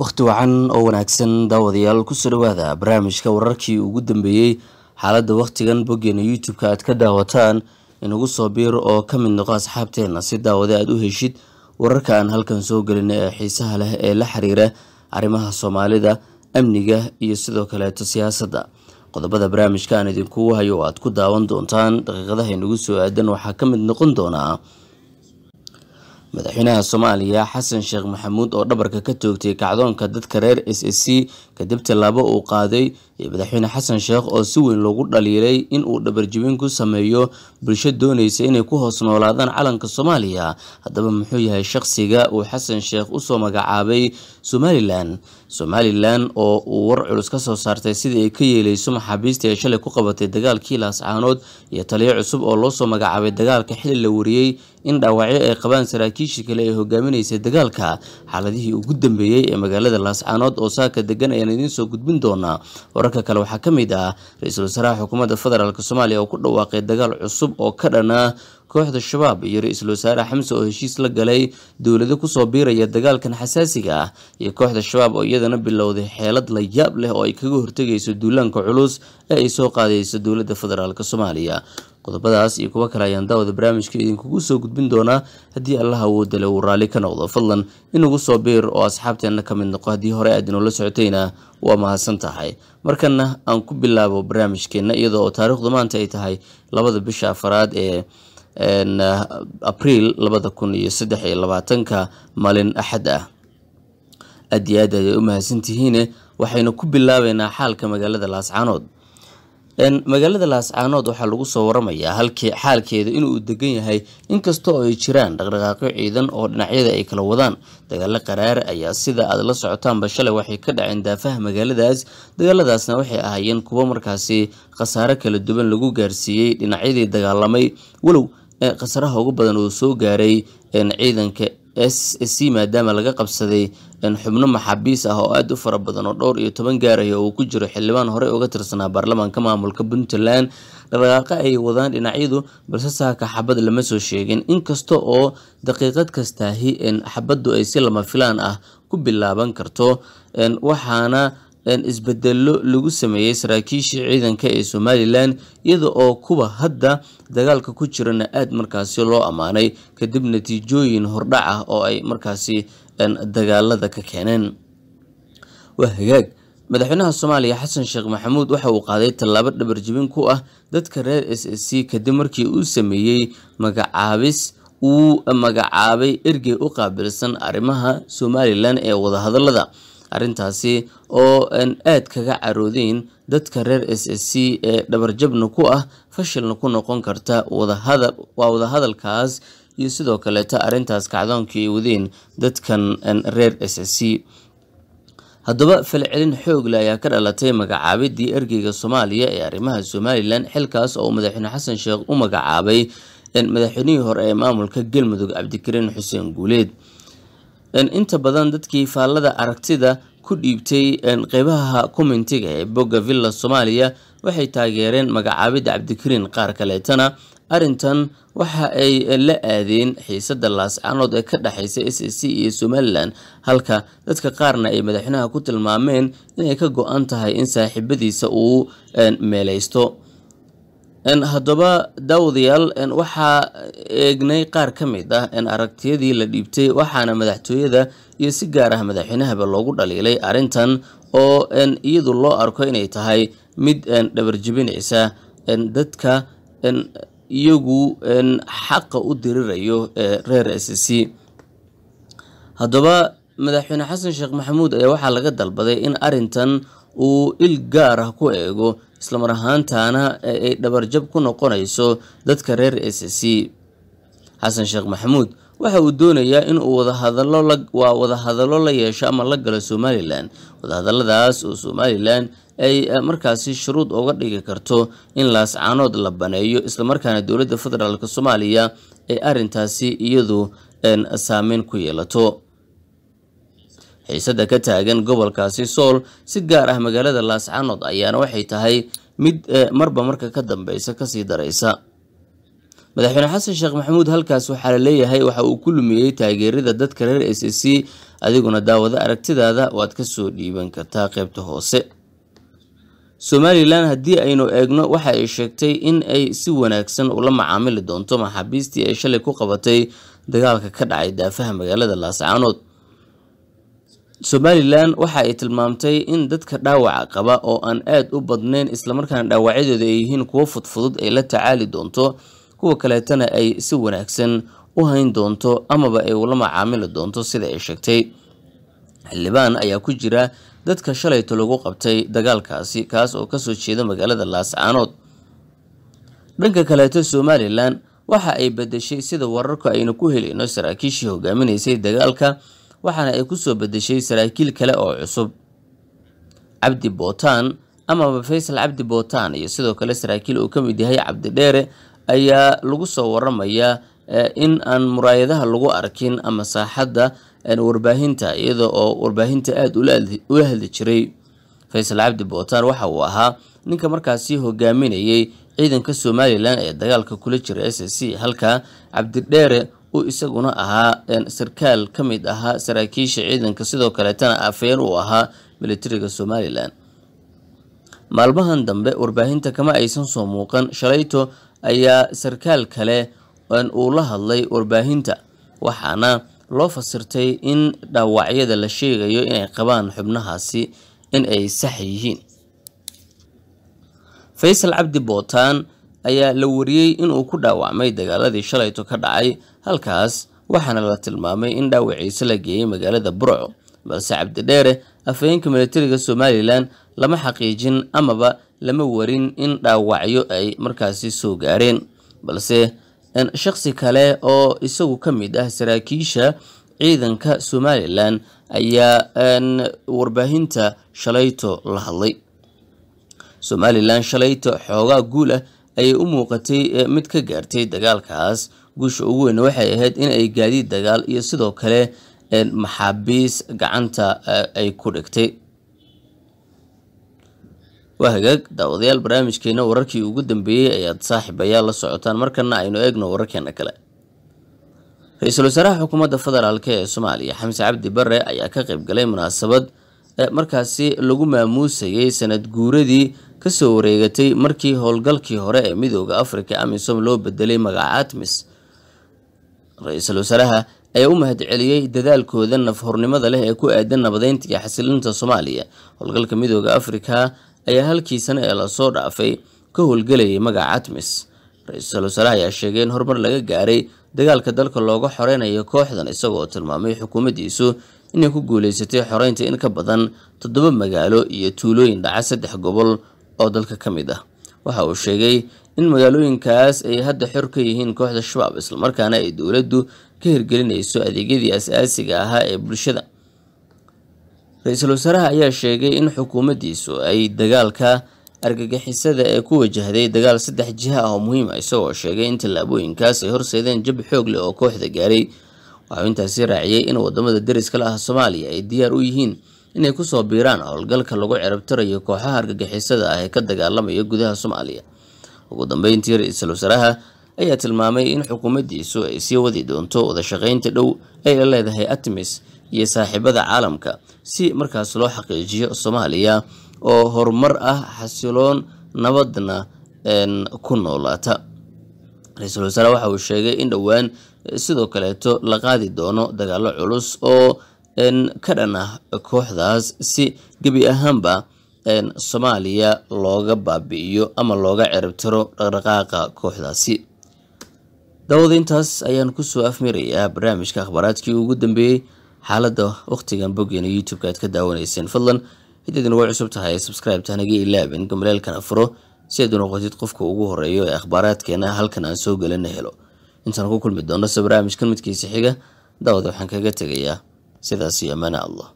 waqhti wacan oo wanaagsan daawadayaal kusoo dhawaada barnaamijka wararkii ugu dambeeyey xaaladda waqhtigan boggeena youtube-ka aad ka daawataan inagu soo biir oo ka mid noqo asxaabteenna si daawada aad u heshid wararka aan halkan soo gelina ee xiisaha leh ee la xiriira arrimaha soomaalida amniga iyo sidoo kaleeto siyaasadda qodobada barnaamijka aan idinkuu hayo oo aad ku daawan doontaan daqiiqadaha inagu soo aadan waxaa ka mid noqon doonaa madaxweynaha soomaaliya xasan sheekh maxamuud oo dhabarka ka toogtay kacdoonka dadka reer s s c kadib tallaabo uu qaaday iyo madaxweyne xasan sheekh oo si weyn loogu dhaliilay in uu dhabarjibin ku sameeyo bulsho doonaysa inay ku hoos noolaadaan calanka soomaaliya haddaba muxuu yahay shaqsiga uu xasan sheekh usoo magacaabay somalilan somalilan oo uu war culus ka soo saartay sidii ay ka yeeleyso maxaabiista ee shalay ku qabatay dagaalkii laascaanood iyo taliyo cusub oo loosoo magacaabay dagaalka xili la wariyey in dhaawacyo ay qabaan saraakiishi kale ee hogaaminaysay dagaalka xaaladihii ugu dambeeyey ee magaalada laascaanood oo saaka degan ayaan idiin soo gudbin doonaa wararka kale waxaa ka mid ah ra-iisul wasaaraha xukuumadda federaalk soomaaliya oo ku dhawaaqay dagaal cusub oo ka dhana kooxda shabaab iyo ra-iisul wasaare xamse oo heshiis la galay dowlado kusoo biiraya dagaalkan xasaasiga ah iyo kooxda shabaab oo iyadana bilowday xeelad la yaab leh oo ay kaga hortegayso duulaanka culus ee ay soo qaadeyso dowladda federaalk soomaaliya qodobadaas iyo kuwo kale ayaan daawada barnaamijka idinkugu soo gudbin doonaa haddii allah awooda le uu raalli ka noqdo fadlan inugu soo biir oo asxaabteenna ka mid noqo haddii hore aad inoola socotayna waa mahadsan tahay markana aan ku bilaabo barnaamijkeenna iyadoo oo taariikhdu maanta ay tahay labada bisha afaraad ee abriil labada kun iyo saddex iyo labaatanka maalin axad ah aad iyo aad ay u mahadsantihiine waxaynu ku bilaabeynaa xaalka magaalada laascaanood magaalada laascaanood waxaa lagu soo waramayaa halkii xaalkeeda inuu degan yahay inkasta oo ay jiraan dhaqdhaqaaqyo ciidan oo dhinacyada ay kala wadaan dagaalo qaraar ayaa sida aad la socotaanba shalay waxay ka dhaceen daafaha magaaladaas dagaaladaasna waxay ahaayeen kuwo markaasi khasaare kala duwan lagu gaarsiiyey dhinacyadii dagaalamay walow khasaraha ugu badan uu soo gaaray ciidanka s c maadaama laga qabsaday xubno maxaabiis ah oo aada u fara badan oo dhowr iyo toban gaaraya ah uu ku jiro xildhibaan horey uga tirsanaa baarlamaanka maamulka puntland dhaqdhaqaaqa ay wadaan dhinacyadu balse saaka xabad lama soo sheegin inkasta oo daqiiqad kastaahi hi xabaddu ay si lama filaan ah ku bilaaban karto waxaana isbedelo lagu sameeyey saraakiishii ciidanka ee somalilan iyada oo kuwa hadda dagaalka ku jirana aad markaasi loo ammaanay kadib natiijooyin hordhac ah oo ay markaasi dagaalada ka keeneen waa hagaag madaxweynaha soomaaliya xasan sheekh maxamuud waxa uu qaaday tallaabo dhabarjibin ku ah dadka reer s s c kadib markii uu sameeyey magacaabis uu magacaabay ergey u qaabilsan arrimaha somalilan ee wadahadalada arrintaasi oo aan aad kaga caroodeyn dadka reer s s c ee dhabarjabna ku ah fashilna ku noqon karta waa wadahadalkaas iyo sidoo kaleeta arintaas kacdoonkii ay wadeen dadkan reer s s c haddaba falcelin xoogle ayaa ka dhalatay magacaabidii ergeyga soomaaliya ee arrimaha somalilan xilkaas oo madaxweyne xasan sheekh u magacaabay madaxweynihii hore ee maamulka galmudug cabdikariin xuseen guuleed inta badan dadkii faallada aragtida ku dhiibtay qeybaha kumentiga ee bogga villa soomaaliya waxay taageereen magacaabidda cabdikariin qaar kaleetana arrintan waxa ay la aadeen xiisadda laascanood ee ka dhexaysa s c iyo somalilan halka dadka qaarna ay madaxweynaha ku tilmaameen inay ka go-an tahay in saaxiibadiisa uu meelaysto haddaba daawadayaal waxaa eegnay qaar ka mid ah aragtiyadii la dhiibtay waxaana madaxtooyada iyo si gaar ah madaxweynahaba loogu dhaliilay arintan oo iyadu loo arko inay tahay mid dhabarjibinaysa dadka iyagu xaqa u dirirayo ee reer sc haddaba madaxweyne xasan sheekh maxamuud ayaa waxaa laga dalbaday in arintan uu il gaar ah ku eego islamar ahaantaana ee ay dhabarjab ku noqonayso dadka reer s c xasan sheekh maxamuud waxa uu doonayaa in uu waa wadahadallo la yeesho ama la galo somalilan wadahadalladaas oo somalilan ay eh, markaasi shuruud uga dhigi karto in laascaanood la baneeyo islamarkaana dowladda federaalk soomaaliya ay arintaasi iyadu saameyn ku yeelato xiisada ka taagan gobolkaasi sool si gaar ah magaalada laascanood ayaana waxay tahay mid eh, marba marka ka dambeysa kasii dareysa madaxweyne xasan sheekh maxamuud halkaas waxaa la leeyahay waxa uu ku lumiyey taageerada dadka reer s s c adiguna daawado aragtidaada waad kasoo dhiiban kartaa qeybta hoose somalilan haddii aynu eegno waxa ay sheegtay in ay si wanaagsan ula macaamili doonto maxaabiistii ay shalay ku qabatay dagaalka ka dhacay daafaha magaalada laascaanood somalilan waxa ay tilmaamtay in dadka dhaawaca qaba oo aan aad u badnayn islamarkaana dhaawacyadooda ay yihiin kuwo fudfudud ay la tacaali doonto kuwa kaleetana ay si wanaagsan u hayn doonto amaba ay ula macaamili doonto sida ay sheegtay xildhibaan ayaa ku jira dadka shalayto lagu qabtay dagaalkaasi kaas oo kasoo jeeda magaalada laascaanood dhanka kaleeto somalilan waxa ay badashay sida wararka aynu ku helayno saraakiishii hogaaminaysay dagaalka waxaana ay ku soo beddeshay saraakiil kale oo cusub cabdi bootaan amaba faysal cabdi bootaan iyo sidoo kale saraakiil uu ka mid yahay cabdidheere ayaa lagu soo waramayaa eh, in aan muraayadaha lagu arkin ama saaxadda eh, warbaahinta iyada oo warbaahinta aada ula hadli jiray faysal cabdi bootaan waxa uu ahaa ninka markaasi hogaaminayay ciidanka somalilan ee dagaalka kula jira s c halka cabdidheere uu isaguna ahaa sarkaal ka mid ahaa saraakiisha ciidanka sidoo kaleetana afeer uu ahaa militariga somalilan maalmahan dambe warbaahinta kama aysan soo muuqan shalayto ayaa sarkaal kale uu la hadlay warbaahinta waxaana loo fasirtay in dhaawacyada la sheegayo inay qabaan xubnahaasi in ay sax yihiin faysal cabdi bootaan ayaa la wariyey inuu ku dhaawacmay dagaaladii shalayto ka dhacay halkaas waxaana la tilmaamay in dhaawaciisa la geeyey magaalada burco balse cabdidheere afhayeenka milatariga somalilan lama xaqiijin amaba lama warin in dhaawacyo ay markaasi soo gaareen balse shakhsi kale oo isagu ka mid ah saraakiisha ciidanka somalilan ayaa warbaahinta shalayto la hadlay somalilan shalayto xoogaa guul ah ayay u muuqatay mid ka gaartay dagaalkaas guusha ugu weyn waxay ahayd in ay gaadiid dagaal iyo sidoo kale maxaabiis gacanta ay ku dhigtay waa hagaag daawadayaal barnaamijkeena wararkii ugu dambeeyey ayaad saaxiibayaal la socotaan markana aynu eegno wararkeena kale ra-iisul wasaaraha xukuumadda federaalk ee soomaaliya xamse cabdi bare ayaa ka qayb galay munaasabad markaasi lagu maamuusayay sanad guuradii ka soo wareegatay markii howlgalkii hore ee midooda afrika amisom loo bedelay magaca atmis ra-iisul wasaaraha ayaa u mahadceliyey dadaalkooda nafhornimada leh ee ku aadan nabadeynta iyo xasilinta soomaaliya howlgalka midooda afrika ayaa halkii sano ee lasoo dhaafay ka howlgelayay magaca atmis ra-iisul wasaaraha ayaa sheegay in horumar laga gaaray dagaalka dalka looga xoreynayo kooxdan isagoo tilmaamay xukuumaddiisu inay ku guuleysatay xoreynta in ka badan toddoba magaalo iyo tuulooyin dhaca saddex gobol oo dalka ka mid ah waxa uu sheegay in magaalooyinkaas ay hadda xor ka yihiin kooxda shabaab islamarkaana ay dowladdu ka hirgelinayso adeegyadii asaasiga ahaa ee bulshada ra-iisul wasaaraha ayaa sheegay in xukuumaddiisu ay dagaalka argagixisada ee ku wajahday dagaal saddex jiha ah oo muhiima ah, isagoo sheegay in tallaabooyinkaas ay horseedeen jabi xoog leh oo kooxda gaaray waxau intaasi raaciyay in wadamada deriska la ah soomaaliya ay diyaar u yihiin inay kusoo biiraan howlgalka lagu cirabtirayo kooxaha argagixisada ah ee ka dagaalamaya gudaha soomaaliya ugu dambeyntii ra-iisul wasaaraha ayaa tilmaamay in xukuumaddiisu ay sii wadi doonto wada wadashaqaynta dhow ay la leedahay artemis iyo saaxiibada caalamka si markaas loo xaqiijiyo soomaaliya oo horumar ah xasiloon nabadna ku noolaata ra-iisul wasaaraha waxa uu sheegay in dhowaan sidoo kaleeto la qaadi doono dagaalo culus oo ka dhan ah kooxdaas si gebi ahaanba soomaaliya looga baabi'iyo ama looga ciribtiro dhaqdhaqaaqa kooxdaasi daawada intaas ayaan kusoo afmirayaa barnaamijka akhbaaraadkii ugu dambeeyey xaaladda wakhtigan boggeena youtube-ka aad ka daawanayseen fadlan hadayd inagu cusub tahay subscribe taniga ilaaban gambaleelkana furo si aad noqotid qofka ugu horeeyo ee akhbaaraadkeena halkan aan soo gelana helo intaan ku kulmi doonase barnaamijkan midkiisa xiga daawada waxaan kaga tegayaa sidaas iyo mana allah